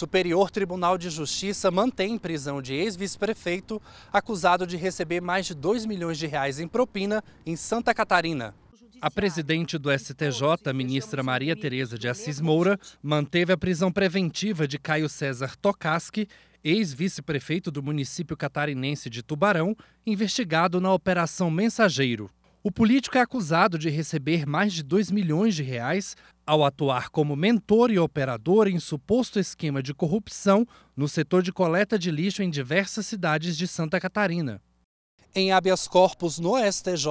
Superior Tribunal de Justiça mantém prisão de ex-vice-prefeito acusado de receber mais de 2 milhões de reais em propina em Santa Catarina. A presidente do STJ, ministra Maria Tereza de Assis Moura, manteve a prisão preventiva de Caio César Tokaski, ex-vice-prefeito do município catarinense de Tubarão, investigado na Operação Mensageiro. O político é acusado de receber mais de 2 milhões de reais ao atuar como mentor e operador em suposto esquema de corrupção no setor de coleta de lixo em diversas cidades de Santa Catarina. Em habeas corpus no STJ,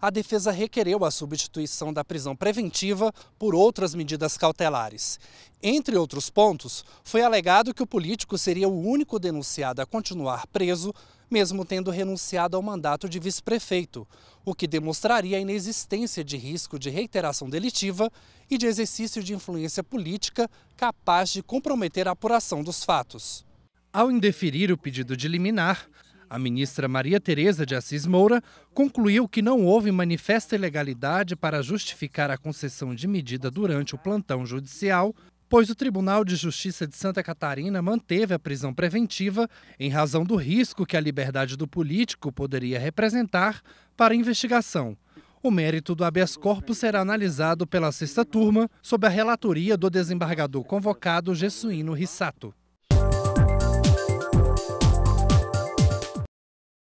a defesa requereu a substituição da prisão preventiva por outras medidas cautelares. Entre outros pontos, foi alegado que o político seria o único denunciado a continuar preso, mesmo tendo renunciado ao mandato de vice-prefeito, o que demonstraria a inexistência de risco de reiteração delitiva e de exercício de influência política capaz de comprometer a apuração dos fatos. Ao indeferir o pedido de liminar, a ministra Maria Tereza de Assis Moura concluiu que não houve manifesta ilegalidade para justificar a concessão de medida durante o plantão judicial, pois o Tribunal de Justiça de Santa Catarina manteve a prisão preventiva em razão do risco que a liberdade do político poderia representar para a investigação. O mérito do habeas corpus será analisado pela sexta turma sob a relatoria do desembargador convocado Jesuíno Rissato.